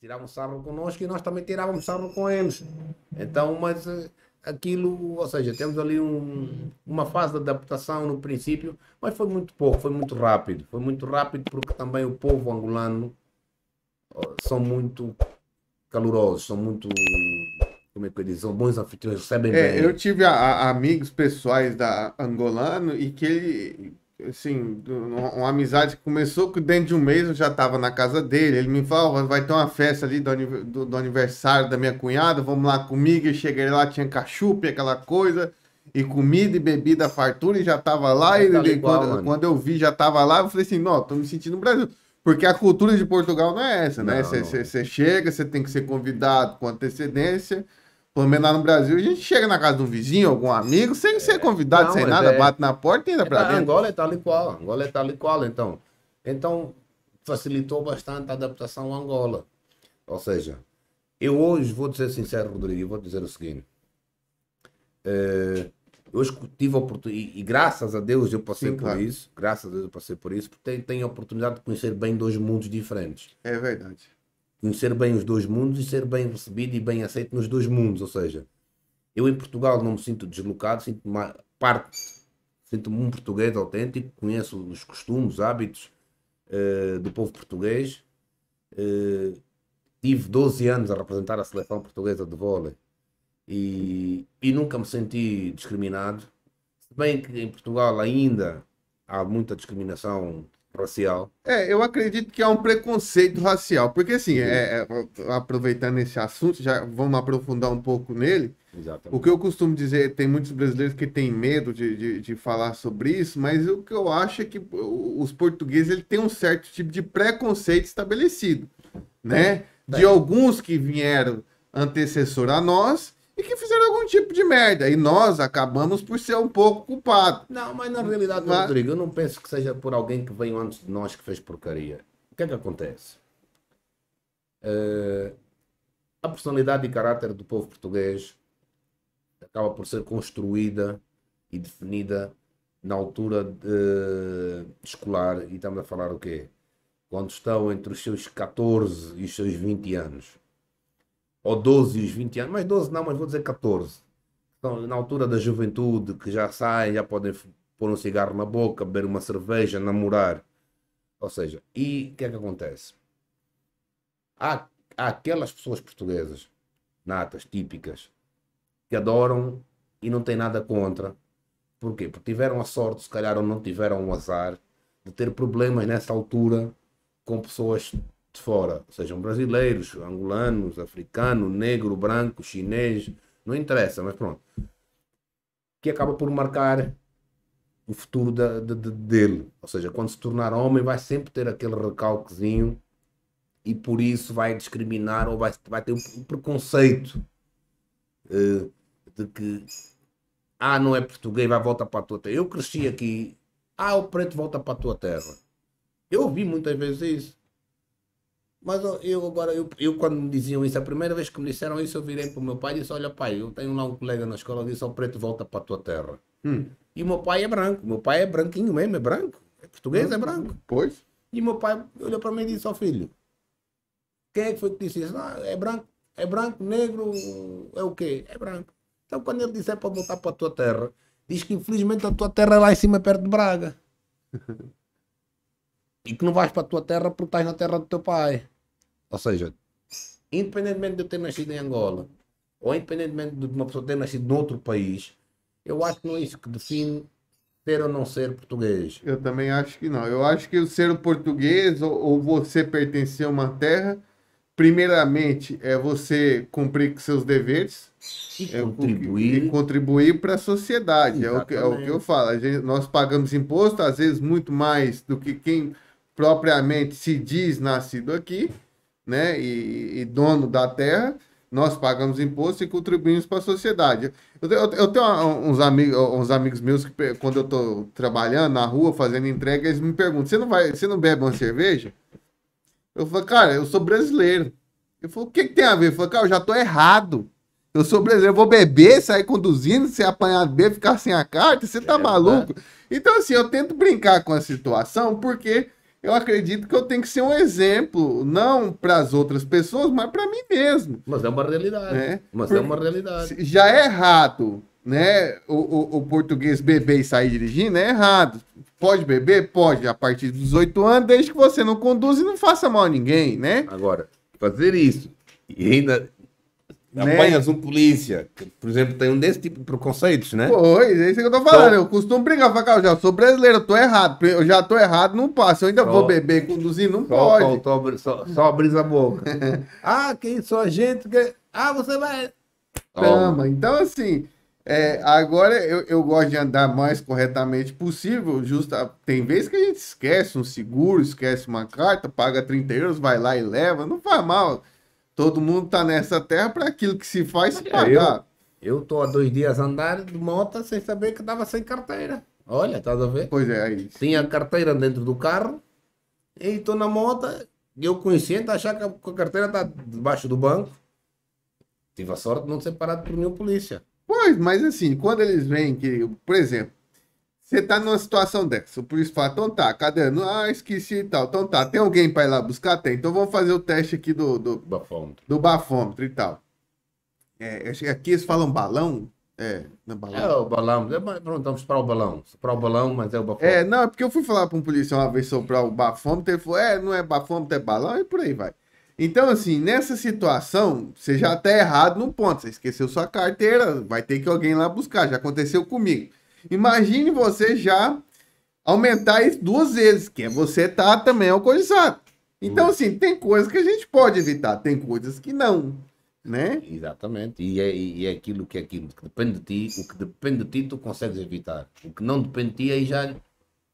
tiravam sarro conosco e nós também tirávamos sarro com eles. Então, mas eh, aquilo, ou seja, temos ali um, uma fase de adaptação no princípio, mas foi muito pouco, foi muito rápido. Foi muito rápido porque também o povo angolano eh, são muito calorosos, são muito como é que eles são bons anfitriões, recebem é, bem. Eu tive a, a, amigos pessoais da angolano e que ele assim, uma amizade que começou que dentro de um mês eu já estava na casa dele. Ele me falou, oh, vai ter uma festa ali do, do, do, aniversário da minha cunhada, vamos lá comigo. Eu cheguei lá, tinha cachupe, aquela coisa, e comida e bebida, fartura, e já estava lá. e quando, quando, eu vi, já estava lá, eu falei assim, não, tô me sentindo no Brasil. Porque a cultura de Portugal não é essa, né? Você chega, você tem que ser convidado com antecedência. Pelo menos lá no Brasil, a gente chega na casa de um vizinho, algum amigo, sem é, ser convidado, não, sem é nada, é, bate na porta e entra é, pra dentro. Angola é tal e qual, Angola é tal e qual, então. Então, facilitou bastante a adaptação à Angola. Ou seja, eu hoje vou dizer sincero, Rodrigo, vou dizer o seguinte. Uh, tive tive oportunidade, e, e, graças a Deus eu passei Sim, por claro. isso, graças a Deus eu passei por isso, porque tenho, tenho a oportunidade de conhecer bem dois mundos diferentes. É verdade conhecer bem os dois mundos e ser bem recebido e bem aceito nos dois mundos. Ou seja, eu em Portugal não me sinto deslocado, sinto uma parte, sinto-me um português autêntico, conheço os costumes, hábitos uh, do povo português. Uh, tive 12 anos a representar a seleção portuguesa de vôlei e, e nunca me senti discriminado. Se bem que em Portugal ainda há muita discriminação racial. É, eu acredito que há um preconceito racial, porque assim, é, é, aproveitando esse assunto, já vamos aprofundar um pouco nele. Exatamente. O que eu costumo dizer, tem muitos brasileiros que têm medo de, de, de, falar sobre isso, mas o que eu acho é que os portugueses ele tem um certo tipo de preconceito estabelecido, né? de alguns que vieram antecessor a nós e que fizeram tipo de merda. E nós acabamos por ser um pouco culpados. Não, mas na realidade, mas... Rodrigo, eu não penso que seja por alguém que veio antes de nós que fez porcaria. O que é que acontece? Uh, a personalidade e caráter do povo português acaba por ser construída e definida na altura de, eh, escolar, e estamos a falar o quê? Quando estão entre os seus 14 e os seus 20 anos ou 12, 20 anos, mas 12 não, mas vou dizer 14. Então, na altura da juventude, que já saem, já podem pôr um cigarro na boca, beber uma cerveja, namorar. Ou seja, e o que é que acontece? Há, há aquelas pessoas portuguesas, natas, típicas, que adoram e não têm nada contra. Porquê? Porque tiveram a sorte, se calhar, ou não tiveram o azar de ter problemas nessa altura com pessoas de fora, sejam brasileiros, angolanos, africano, negro, branco, chinês, não interessa, mas pronto, que acaba por marcar o futuro da, de, de, dele. Ou seja, quando se tornar homem, vai sempre ter aquele recalquezinho e por isso vai discriminar ou vai, vai ter um preconceito uh, de que ah, não é português, vai voltar para a tua terra. Eu cresci aqui, ah, o preto volta para a tua terra. Eu ouvi muitas vezes isso. Mas eu agora, eu, eu, quando me diziam isso, a primeira vez que me disseram isso, eu virei para o meu pai e disse: Olha, pai, eu tenho lá um colega na escola, disse: ao preto, volta para a tua terra. Hum. E o meu pai é branco, o meu pai é branquinho mesmo, é branco, é português, hum. é branco. Pois. E o meu pai olhou para mim e disse: Ó oh, filho, quem é que foi que disse isso? Ah, é branco, é branco, negro, é o quê? É branco. Então, quando ele disser para voltar para a tua terra, diz que infelizmente a tua terra é lá em cima, perto de Braga. e que não vais para a tua terra porque estás na terra do teu pai. Ou seja, independentemente de eu ter nascido em Angola, ou independentemente de uma pessoa ter nascido em outro país, eu acho que não é isso que define ser ou não ser português. Eu também acho que não. Eu acho que o ser português ou, ou você pertencer a uma terra, primeiramente é você cumprir com seus deveres e é contribuir, contribuir para a sociedade. É o, que, é o, que, eu falo. Gente, nós pagamos imposto, às vezes muito mais do que quem propriamente se diz nascido aqui, né, e, e dono da terra, nós pagamos imposto e contribuímos para a sociedade. Eu, eu, eu tenho uns, amigos, uns amigos meus que, quando eu estou trabalhando na rua, fazendo entrega, eles me perguntam: você não, vai, você não bebe uma cerveja? Eu falo, cara, eu sou brasileiro. Eu falo, o que, que tem a ver? Eu falo, cara, eu já tô errado. Eu sou brasileiro, eu vou beber, sair conduzindo, ser apanhado bem, ficar sem a carta, você tá é, maluco? Tá. Então, assim, eu tento brincar com a situação, porque eu acredito que eu tenho que ser um exemplo, não para as outras pessoas, mas para mim mesmo. Mas é uma realidade. Né? Mas Porque é uma realidade. Já é errado, né? O, o, o, português beber e sair dirigindo é errado. Pode beber? Pode, a partir dos 18 anos, desde que você não conduza e não faça mal a ninguém, né? Agora, fazer isso e ainda né? Apanhas um polícia, que, por exemplo, tem um desse tipo de preconceitos, né? Pois, é isso que eu tô então falando. Então, eu costumo brigar, falar, cara, eu já sou brasileiro, eu tô errado. Eu já tô errado, não passa. Eu ainda só, vou beber conduzir, não só, pode. Só, só, só abrir a boca. ah, quem sou a gente? Que... Ah, você vai. Toma. Então, assim, é, agora eu, eu gosto de andar mais corretamente possível. Justa, tem vezes que a gente esquece um seguro, esquece uma carta, paga 30 euros, vai lá e leva. Não faz mal. Todo mundo tá nessa terra para aquilo que se faz se é, pagar. Eu, eu tô há dois dias andando de moto sem saber que tava sem carteira. Olha, tá a ver? Pois é, aí. É Tinha a carteira dentro do carro e tô na moto. Eu consciente achar que a carteira tá debaixo do banco. Tive a sorte de não ser parado por nenhum polícia. Pois, mas assim, quando eles vêm que, por exemplo, você tá numa situação dessa. O polícia fala, então tá, cadê? Ah, esqueci e tal. Então tá, tem alguém pra ir lá buscar? Tem. Então vamos fazer o teste aqui do... Do bafômetro. Do bafômetro e tal. É, aqui eles falam balão. É, é balão. É o balão. vamos é, então, para o balão. Para o balão, mas é o bafômetro. É, não, é porque eu fui falar pra um policial uma vez sobre o bafômetro. Ele falou, é, não é bafômetro, é balão e por aí vai. Então, assim, nessa situação, você já tá errado no ponto. Você esqueceu sua carteira, vai ter que alguém lá buscar. Já aconteceu comigo. Imagine você já aumentar isso duas vezes, que é você tá também alcoolizado. Então, assim, tem coisas que a gente pode evitar, tem coisas que não, né? Exatamente. E é, e é aquilo que é aquilo que depende de ti, o que depende de ti, tu consegues evitar. O que não depende de ti, aí já.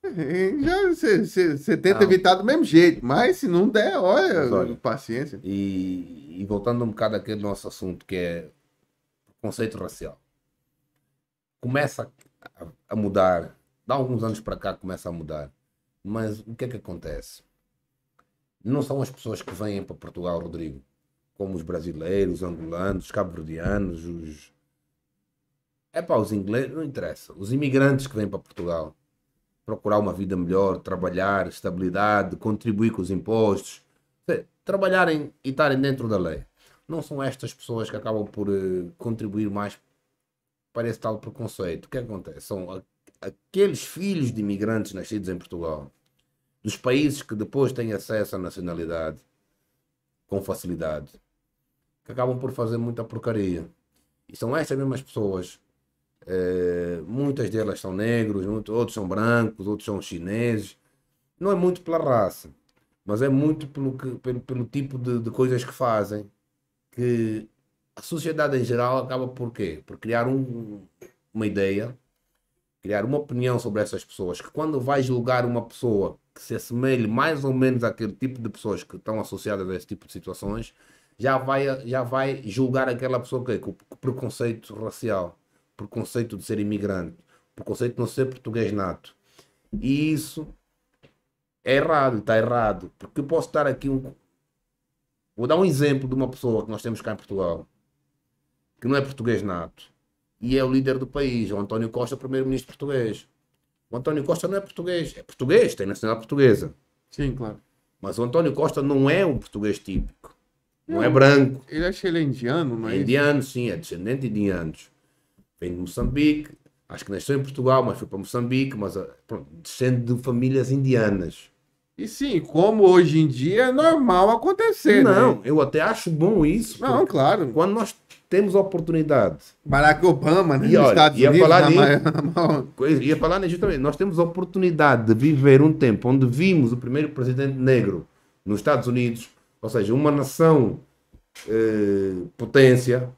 É, já você tenta não. Ah. evitar do mesmo jeito, mas se não der, olha, olha paciência. E, e, voltando um bocado àquele nosso assunto que é conceito racial. Começa a, mudar. Dá alguns anos para cá começa a mudar. Mas o que é que acontece? Não são as pessoas que vêm para Portugal, Rodrigo, como os brasileiros, os angolanos, os cabo-verdianos, os. É para os ingleses, não interessa. Os imigrantes que vêm para Portugal procurar uma vida melhor, trabalhar, estabilidade, contribuir com os impostos, trabalharem e estarem dentro da lei. Não são estas pessoas que acabam por eh, contribuir mais parece tal preconceito. O que é acontece? São aqueles filhos de imigrantes nascidos em Portugal, dos países que depois têm acesso à nacionalidade com facilidade, que acabam por fazer muita porcaria. E são estas mesmas pessoas. Eh, muitas delas são negros, outros são brancos, outros são chineses. Não é muito pela raça, mas é muito pelo, que, pelo, pelo tipo de, de coisas que fazem que a sociedade em geral acaba por quê? Por criar um, uma ideia, criar uma opinião sobre essas pessoas, que quando vai julgar uma pessoa que se assemelhe mais ou menos àquele tipo de pessoas que estão associadas a esse tipo de situações, já vai, já vai julgar aquela pessoa que, com preconceito racial, preconceito de ser imigrante, preconceito de não ser português nato. E isso é errado, está errado. Porque eu posso estar aqui um. Vou dar um exemplo de uma pessoa que nós temos cá em Portugal que não é português nato, e é o líder do país, é o António Costa, primeiro-ministro português. O António Costa não é português, é português, tem nacionalidade portuguesa. Sim, claro. Mas o António Costa não é um português típico. Não, é branco. Ele acha que ele é indiano, mas. É, é indiano, sim, é descendente de indianos. Vem de Moçambique, acho que nasceu em Portugal, mas foi para Moçambique, mas ah, pronto, descende de famílias indianas. E sim, como hoje em dia é normal acontecer, né? Não, né? eu até acho bom isso. Não, claro. Quando nós temos oportunidade. Barack Obama, né? E, olha, Estados ia Unidos, falar né? nisso, ia falar nisso também. Nós temos oportunidade de viver um tempo onde vimos o primeiro presidente negro nos Estados Unidos, ou seja, uma nação eh, potência,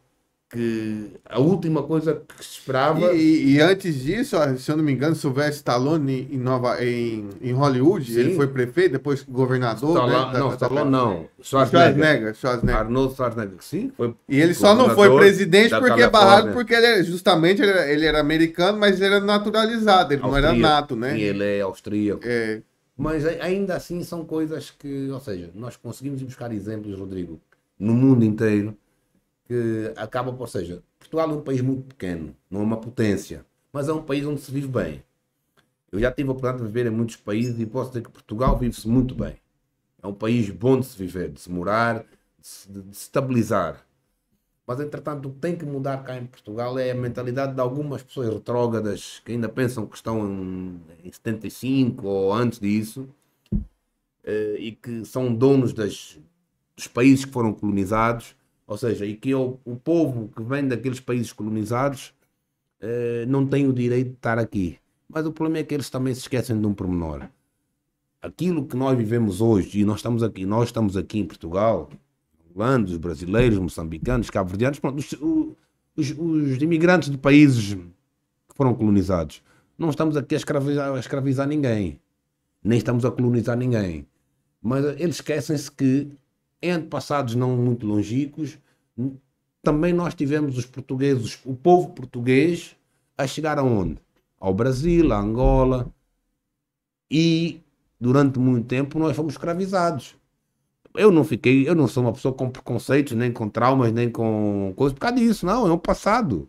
que a última coisa que se esperava. E, e, antes disso, ah, se eu não me engano, Sylvester Stallone em, Nova, em, em Hollywood, Sim. ele foi prefeito, depois governador. né? não, da, Stallone da... não. Schwarzenegger. Schwarzenegger. Schwarzenegger. Arnold Schwarzenegger. Sim, foi. E ele só não foi presidente porque é barrado, porque ele era, justamente ele era, ele era, americano, mas ele era naturalizado, ele austríaco. não era nato, né? E ele é austríaco. É. Mas ainda assim são coisas que, ou seja, nós conseguimos buscar exemplos, Rodrigo, no mundo inteiro que acaba, ou seja, Portugal é um país muito pequeno, não é uma potência, mas é um país onde se vive bem. Eu já tive a oportunidade de viver em muitos países e posso dizer que Portugal vive-se muito bem. É um país bom de se viver, de se morar, de se, de se estabilizar. Mas, entretanto, o que tem que mudar cá em Portugal é a mentalidade de algumas pessoas retrógradas que ainda pensam que estão em, em 75 ou antes disso eh, e que são donos das, dos países que foram colonizados ou seja, e que eu, é o povo que vem daqueles países colonizados eh, não tem o direito de estar aqui. Mas o problema é que eles também se esquecem de um pormenor. Aquilo que nós vivemos hoje, e nós estamos aqui, nós estamos aqui em Portugal, os brasileiros, moçambicanos, cabo-verdianos, pronto, os, os, os, imigrantes de países que foram colonizados. Não estamos aqui a escravizar, a escravizar ninguém, nem estamos a colonizar ninguém. Mas eles esquecem-se que em antepassados não muito longínquos, também nós tivemos os portugueses, o povo português, a chegar aonde? Ao Brasil, a Angola. E durante muito tempo nós fomos escravizados. Eu não fiquei, eu não sou uma pessoa com preconceitos, nem com traumas, nem com coisas por causa disso, não. É um passado.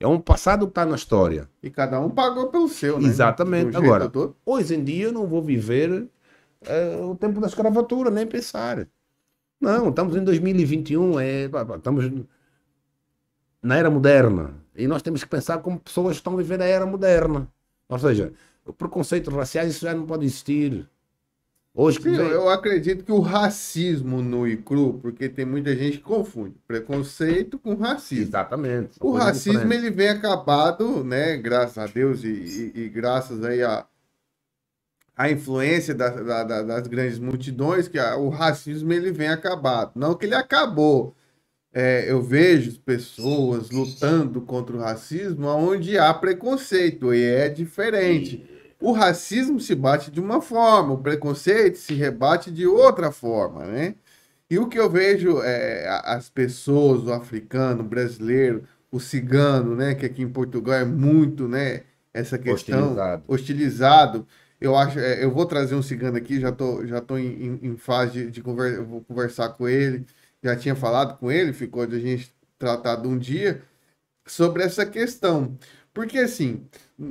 É um passado que está na história. E cada um pagou pelo seu, né? Exatamente. Agora, todo. hoje em dia eu não vou viver eh, o tempo da escravatura, nem pensar. Não, estamos em 2021, é, estamos na era moderna. E nós temos que pensar como pessoas estão vivendo a era moderna. Ou seja, o preconceito raciais isso já não pode existir. Hoje Sim, vem... eu acredito que o racismo nu e cru, porque tem muita gente que confunde preconceito com racismo. Exatamente. O racismo diferente. ele vem acabado, né? Graças a Deus e, e, e graças aí a, a influência da, da, da, das grandes multidões, que a, o racismo ele vem acabado. Não que ele acabou. É, eu vejo pessoas lutando contra o racismo onde há preconceito, e é diferente. O racismo se bate de uma forma, o preconceito se rebate de outra forma, né? E o que eu vejo é as pessoas, o africano, o brasileiro, o cigano, né? Que aqui em Portugal é muito, né? Essa questão hostilizado, hostilizado eu acho, é, eu vou trazer um cigano aqui, já tô, já tô em, em fase de, de conversa, vou conversar com ele. Já tinha falado com ele, ficou de a gente tratado um dia sobre essa questão. Porque assim,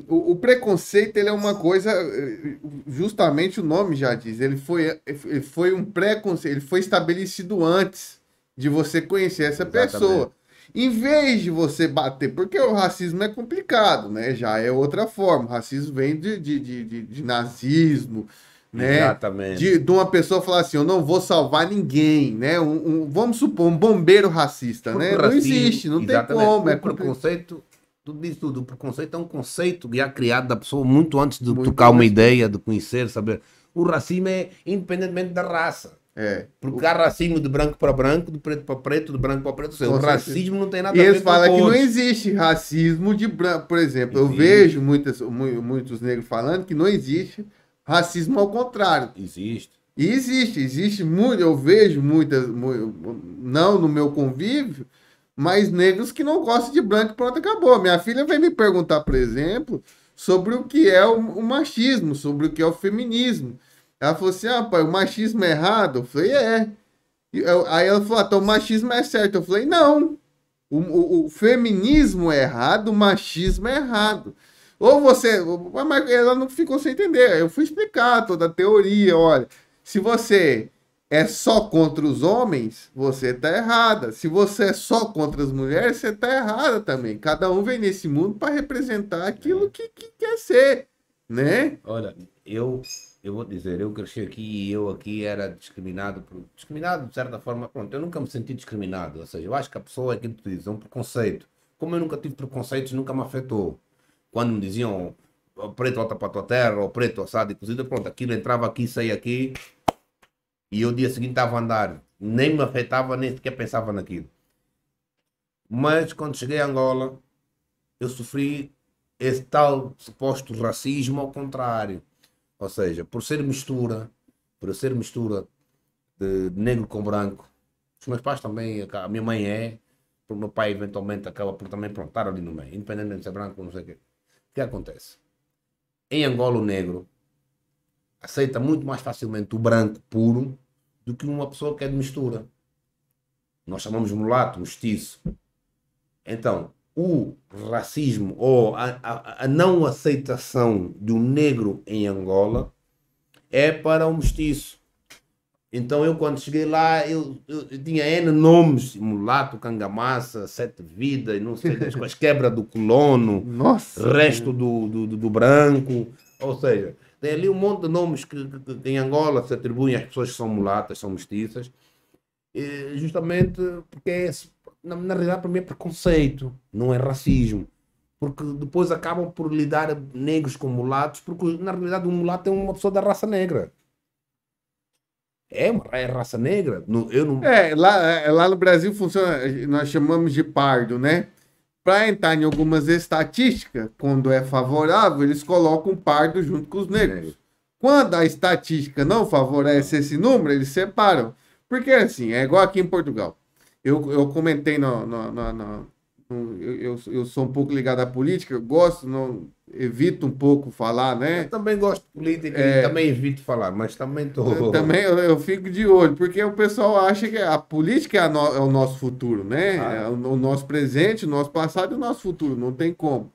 o, o, preconceito ele é uma coisa, eh, justamente o nome já diz, ele foi, ele foi um preconceito, ele foi estabelecido antes de você conhecer essa Exatamente. pessoa. Em vez de você bater, porque o racismo é complicado, né? Já é outra forma. O racismo vem de, de, de, de, de nazismo, né? Exatamente. De, de, uma pessoa falar assim, eu não vou salvar ninguém, né? Um, um vamos supor, um bombeiro racista, né? Racismo, não existe, não exatamente. tem como. O é preconceito, tudo isso tudo. O preconceito é um conceito já criado da pessoa muito antes de muito tocar uma ideia, de conhecer, saber. O racismo é independentemente da raça. É. pro o... racismo do branco para branco, do preto para preto, do branco para preto. Seja, o racismo não tem nada a ver com Eles falam que não existe racismo de branco. Por exemplo, existe. eu vejo muitas, muitos negros falando que não existe racismo ao contrário. Existe. E existe, existe muito. Eu vejo muitas, não no meu convívio, mas negros que não gostam de branco. Pronto, acabou. Minha filha vem me perguntar, por exemplo, sobre o que é o, o machismo, sobre o que é o feminismo. Ela falou assim: ah, pai, o machismo é errado? Eu falei: é. Eu, aí ela falou: ah, então o machismo é certo. Eu falei: não. O, o, o feminismo é errado, o machismo é errado. Ou você. Mas ela não ficou sem entender. Eu fui explicar toda a teoria: olha, se você é só contra os homens, você tá errada. Se você é só contra as mulheres, você tá errada também. Cada um vem nesse mundo para representar aquilo é. que, que quer ser, né? Olha, eu eu vou dizer, eu cresci aqui e eu aqui era discriminado por. Discriminado, de certa forma, pronto, eu nunca me senti discriminado. Ou seja, eu acho que a pessoa é aquilo que tu dizes, é um preconceito. Como eu nunca tive preconceitos, nunca me afetou. Quando me diziam preto volta para a tua terra, ou preto assado e cozido, pronto, aquilo entrava aqui, saía aqui, e eu dia seguinte estava a andar. Nem me afetava, nem sequer pensava naquilo. Mas quando cheguei a Angola, eu sofri esse tal suposto racismo ao contrário ou seja, por ser mistura, por ser mistura de negro com branco, os meus pais também, a minha mãe é, o meu pai eventualmente acaba por também plantar ali no meio, independentemente de ser é branco ou não sei o quê. O que acontece? Em Angola o negro aceita muito mais facilmente o branco puro do que uma pessoa que é de mistura. Nós chamamos mulato, mestiço. Então, o racismo ou a, a, a não aceitação do negro em Angola é para o mestiço. Então eu quando cheguei lá, eu, eu, eu tinha N nomes, mulato, cangamassa, sete vidas, não sei das coisas, quebra do colono, Nossa, resto do, do, do, branco, ou seja, tem ali um monte de nomes que, que, que em Angola se atribuem às pessoas que são mulatas, são mestiças, justamente porque é esse na, na realidade, para mim é preconceito, não é racismo. Porque depois acabam por lidar negros com mulatos, porque na realidade o mulato é uma pessoa da raça negra. É, é raça negra. eu não... é, lá, é, lá no Brasil funciona, nós chamamos de pardo, né? Para entrar em algumas estatísticas, quando é favorável, eles colocam pardo junto com os negros. É. Quando a estatística não favorece esse número, eles separam. Porque assim, é igual aqui em Portugal. Eu, eu comentei no, no, no, no eu, eu, sou um pouco ligado à política, eu gosto, não, evito um pouco falar, né? Eu também gosto de política é... também evito falar, mas também tô... Eu, também eu, eu, fico de olho, porque o pessoal acha que a política é, a no, é o nosso futuro, né? Ah. É o, o, nosso presente, o nosso passado e o nosso futuro, não tem como.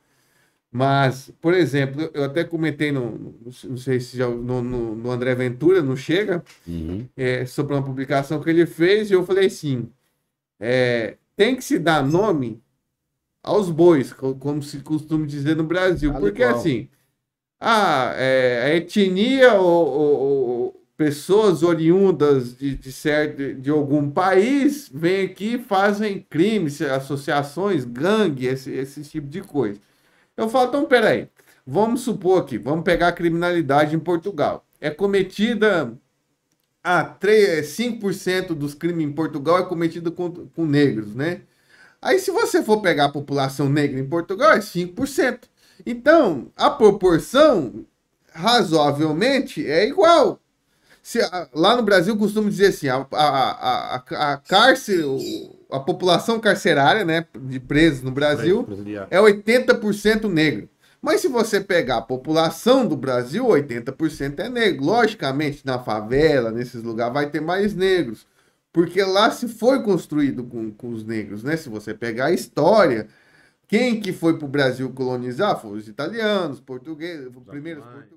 Mas, por exemplo, eu até comentei, no, não sei se já, no, no, no André Ventura, não chega, uhum. é, sobre uma publicação que ele fez, e eu falei assim, é, tem que se dar nome aos bois, como se costuma dizer no Brasil. Porque assim, a, é, a etnia ou, ou, ou, pessoas oriundas de, de, certo, de algum país vêm aqui fazem crimes, associações, gangue, esse, esse tipo de coisa. Eu falo, então, peraí, vamos supor aqui, vamos pegar a criminalidade em Portugal. É cometida ah, 3, 5% dos crimes em Portugal é cometido com, com negros, né? Aí se você for pegar a população negra em Portugal, é 5%. Então, a proporção, razoavelmente, é igual. Se, lá no Brasil costumo dizer assim, a, a, a, a cárcel, a população carcerária, né, de presos no Brasil, é 80% negro. Mas se você pegar a população do Brasil, 80% é negro. Logicamente, na favela, nesses lugares, vai ter mais negros. Porque lá se foi construído com, com os negros, né? Se você pegar a história, quem que foi para o Brasil colonizar? Foram os italianos, portugueses, primeiros portugueses.